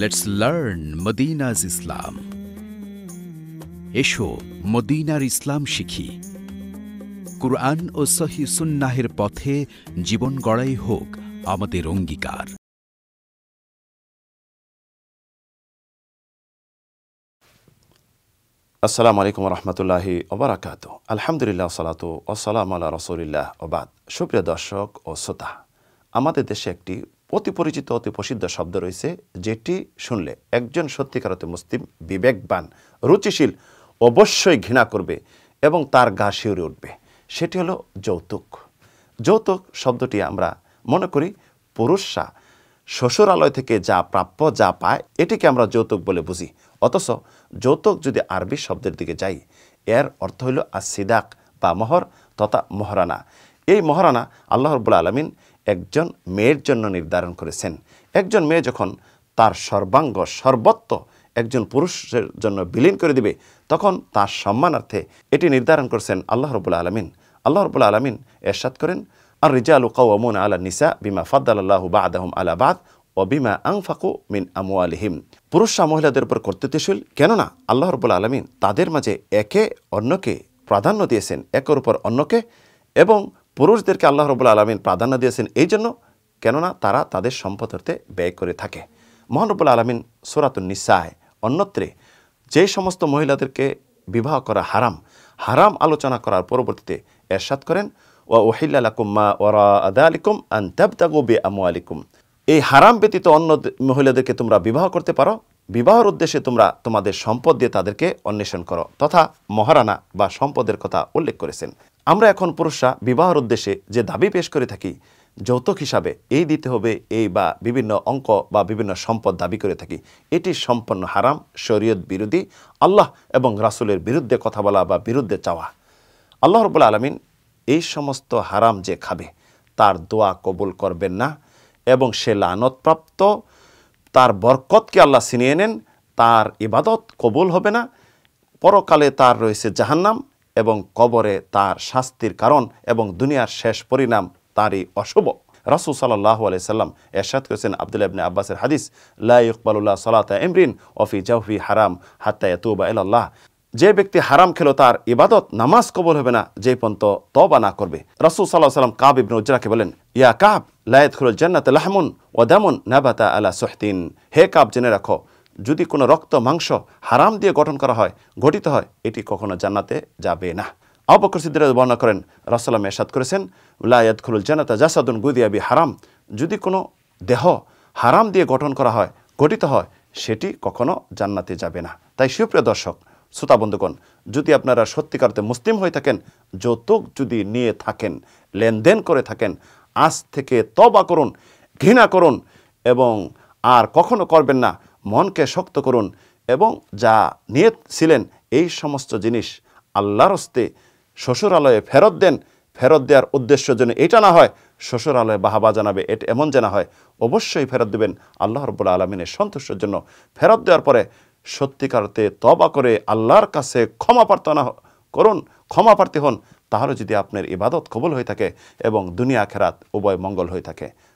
let's learn মদিনাজ ইসলাম এসো মদিনার ইসলাম শিখি কুরআন ও সহি সুন্নাহের পথে জীবন গড়াই হোক আমাদের অঙ্গীকার আসসালামু আলাইকুম রহমতুল্লাহি ওবরাকাত আলহামদুলিল্লাহ সালাত ওসালাম আল্লাহ রসুলিল্লাহ ওবাদ সুপ্রিয় দর্শক ও শ্রোতা আমাদের দেশে একটি অতি পরিচিত অতি প্রসিদ্ধ শব্দ রয়েছে যেটি শুনলে একজন সত্যিকার অতি মুসলিম বিবেকবান রুচিশীল অবশ্যই ঘৃণা করবে এবং তার গা শিউরে উঠবে সেটি হলো যৌতুক যৌতুক শব্দটি আমরা মনে করি পুরুষরা শ্বশুরালয় থেকে যা প্রাপ্য যা পায় এটিকে আমরা যৌতুক বলে বুঝি অথচ যৌতুক যদি আরবি শব্দের দিকে যাই এর অর্থ হইল আসিদাক বা মহর তথা মহরানা এই মহারানা আল্লাহরবুল আলমিন একজন মেয়ের জন্য নির্ধারণ করেছেন একজন মেয়ে যখন তার সর্বাঙ্গ সর্বত্ব একজন পুরুষের জন্য বিলীন করে দিবে তখন তার সম্মানার্থে এটি নির্ধারণ করেছেন আল্লাহ রবুল্লা আলমিন আল্লাহ রবুল্লা আলমিন এরশাদ করেন আর রিজাল কৌমন আলা নিসা বিমা ফাদ্দাল্লাহু বা আদাহম আলা বাদ ও বিমা আংফাকু মিন আমু আলহিম পুরুষরা মহিলাদের উপর কর্তৃত্বশীল কেননা আল্লাহ রবুল্লা আলমিন তাদের মাঝে একে অন্যকে প্রাধান্য দিয়েছেন একের উপর অন্যকে এবং পুরুষদেরকে আল্লাহ রবুল্লা আলমিন প্রাধান্য দিয়েছেন এই জন্য কেননা তারা তাদের সম্পদ অর্থে ব্যয় করে থাকে মহানবুল আলমিন সোরাতুন নিসায় অন্যত্রে যে সমস্ত মহিলাদেরকে বিবাহ করা হারাম হারাম আলোচনা করার পরবর্তীতে এরশাদ করেন ও ওহিল্লাকুম ওরা আদা আলিকুম আন আমু আলিকুম এই হারাম ব্যতীত অন্য মহিলাদেরকে তোমরা বিবাহ করতে পারো বিবাহর উদ্দেশ্যে তোমরা তোমাদের সম্পদ দিয়ে তাদেরকে অন্বেষণ করো তথা মহারানা বা সম্পদের কথা উল্লেখ করেছেন আমরা এখন পুরুষরা বিবাহর উদ্দেশ্যে যে দাবি পেশ করে থাকি যৌতুক হিসাবে এই দিতে হবে এই বা বিভিন্ন অঙ্ক বা বিভিন্ন সম্পদ দাবি করে থাকি এটি সম্পন্ন হারাম শরীয়ত বিরোধী আল্লাহ এবং রাসুলের বিরুদ্ধে কথা বলা বা বিরুদ্ধে চাওয়া আল্লাহ রবুল আলমিন এই সমস্ত হারাম যে খাবে তার দোয়া কবুল করবেন না এবং সে লানতপ্রাপ্ত তার বরকতকে আল্লাহ ছিনিয়ে নেন তার ইবাদত কবুল হবে না পরকালে তার রয়েছে জাহান্নাম এবং কবরে তার শাস্তির কারণ এবং দুনিয়ার শেষ পরিণাম তারই অশুভ রাসুল সাল্লাহ আলি সাল্লাম এরশাদ করেছেন আবদুল্লা ইবনে আব্বাসের হাদিস লা ইকবালুল্লাহ সালাতা এমরিন অফি জাহি হারাম হাত্তা তুবা এলাল্লাহ যে ব্যক্তি হারাম খেলো তার ইবাদত নামাজ কবল হবে না যে পন্ত তবা না করবে রাসুল সাল্লাহ সাল্লাম কাব ইবনে উজ্জরাকে বলেন ইয়া কাব লায়ত খুল জান্নাত লাহমুন ও ওয়াদামুন নাবাতা আলা সুহতিন হে কাব জেনে রাখো যদি কোনো রক্ত মাংস হারাম দিয়ে গঠন করা হয় গঠিত হয় এটি কখনো জান্নাতে যাবে না অপকর সিদ্দিরা বর্ণনা করেন রসালাম এরশাদ করেছেন লায়াত খুলুল জানাতা জাসাদুন গুদিয়াবি হারাম যদি কোনো দেহ হারাম দিয়ে গঠন করা হয় গঠিত হয় সেটি কখনো জান্নাতে যাবে না তাই সুপ্রিয় দর্শক শ্রোতা বন্ধুগণ যদি আপনারা সত্যিকারতে মুসলিম হয়ে থাকেন যৌতুক যদি নিয়ে থাকেন লেনদেন করে থাকেন আজ থেকে তবা করুন ঘৃণা করুন এবং আর কখনো করবেন না মনকে শক্ত করুন এবং যা নিয়ত ছিলেন এই সমস্ত জিনিস আল্লাহর হস্তে শ্বশুরালয়ে ফেরত দেন ফেরত দেওয়ার উদ্দেশ্য যেন এটা না হয় শ্বশুরালয়ে বাহাবা জানাবে এটা এমন না হয় অবশ্যই ফেরত দেবেন আল্লাহ রবুল্লা আলমিনের সন্তোষের জন্য ফেরত দেওয়ার পরে সত্যিকারতে তবা করে আল্লাহর কাছে ক্ষমা প্রার্থনা করুন ক্ষমা প্রার্থী হন তাহলে যদি আপনার ইবাদত কবুল হয়ে থাকে এবং দুনিয়া খেরাত উভয় মঙ্গল হয়ে থাকে